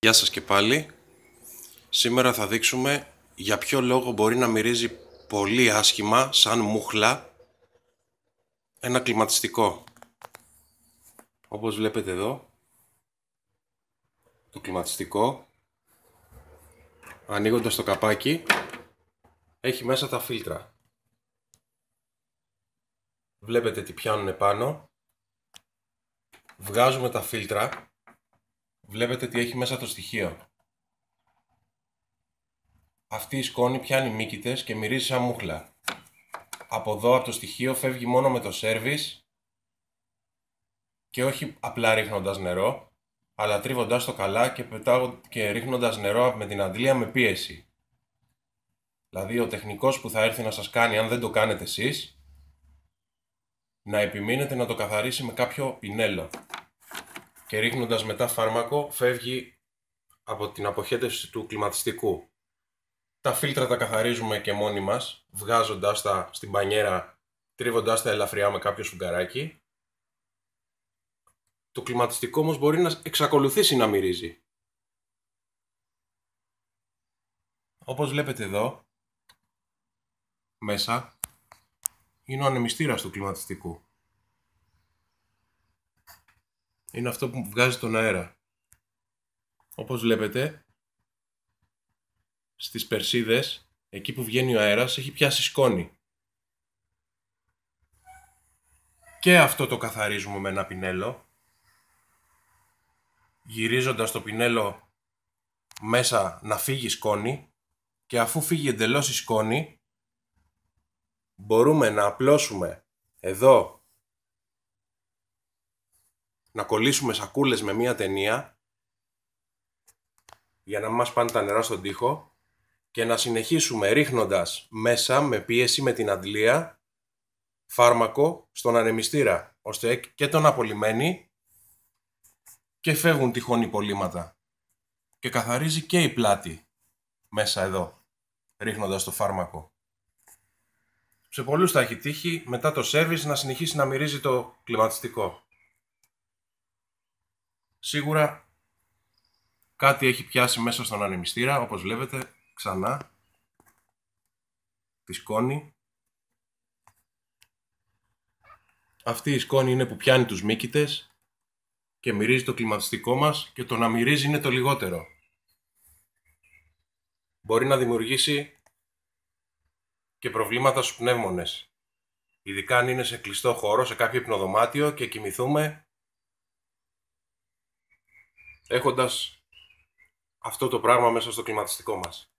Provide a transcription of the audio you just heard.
Γεια σας και πάλι. Σήμερα θα δείξουμε για ποιο λόγο μπορεί να μυρίζει πολύ άσχημα, σαν μουχλά, ένα κλιματιστικό. Όπως βλέπετε εδώ, το κλιματιστικό, ανοίγοντας το καπάκι, έχει μέσα τα φίλτρα. Βλέπετε τι πιάνουν επάνω. Βγάζουμε τα φίλτρα βλέπετε τι έχει μέσα το στοιχείο. Αυτή η σκόνη πιάνει μύκητες και μυρίζει σαν μούχλα. Από εδώ, από το στοιχείο, φεύγει μόνο με το σέρβις και όχι απλά ρίχνοντας νερό, αλλά τρίβοντας το καλά και, ρίχνοντα και ρίχνοντας νερό με την αντλία με πίεση. Δηλαδή ο τεχνικός που θα έρθει να σας κάνει, αν δεν το κάνετε εσείς, να επιμείνετε να το καθαρίσει με κάποιο πινέλο και ρίχνοντας μετά φάρμακο φεύγει από την αποχέτευση του κλιματιστικού. Τα φίλτρα τα καθαρίζουμε και μόνοι μας, βγάζοντας τα στην πανιέρα, τρίβοντας τα ελαφριά με κάποιο σφουγγαράκι. Το κλιματιστικό όμως μπορεί να εξακολουθήσει να μυρίζει. Όπως βλέπετε εδώ, μέσα, είναι ο ανεμιστήρας του κλιματιστικού είναι αυτό που βγάζει τον αέρα. Όπως βλέπετε, στις περσίδες, εκεί που βγαίνει ο αέρας, έχει πιάσει σκόνη. Και αυτό το καθαρίζουμε με ένα πινέλο. Γυρίζοντας το πινέλο μέσα να φύγει σκόνη και αφού φύγει εντελώς η σκόνη, μπορούμε να απλώσουμε εδώ να κολλήσουμε σακούλες με μία ταινία για να μας πάνε τα νερά στον τοίχο και να συνεχίσουμε ρίχνοντας μέσα με πίεση με την αντλία φάρμακο στον ανεμιστήρα ώστε και τον απολυμμένει και φεύγουν τυχόν υπολείμματα και καθαρίζει και η πλάτη μέσα εδώ ρίχνοντας το φάρμακο. Σε πολλούς θα έχει τύχει μετά το σέρβις να συνεχίσει να μυρίζει το κλιματιστικό. Σίγουρα κάτι έχει πιάσει μέσα στον ανεμιστήρα, όπως βλέπετε, ξανά τη σκόνη. Αυτή η σκόνη είναι που πιάνει τους μύκητες και μυρίζει το κλιματιστικό μας και το να μυρίζει είναι το λιγότερο. Μπορεί να δημιουργήσει και προβλήματα στους πνεύμονες. Ειδικά αν είναι σε κλειστό χώρο, σε κάποιο υπνοδωμάτιο και κοιμηθούμε έχοντας αυτό το πράγμα μέσα στο κλιματιστικό μας.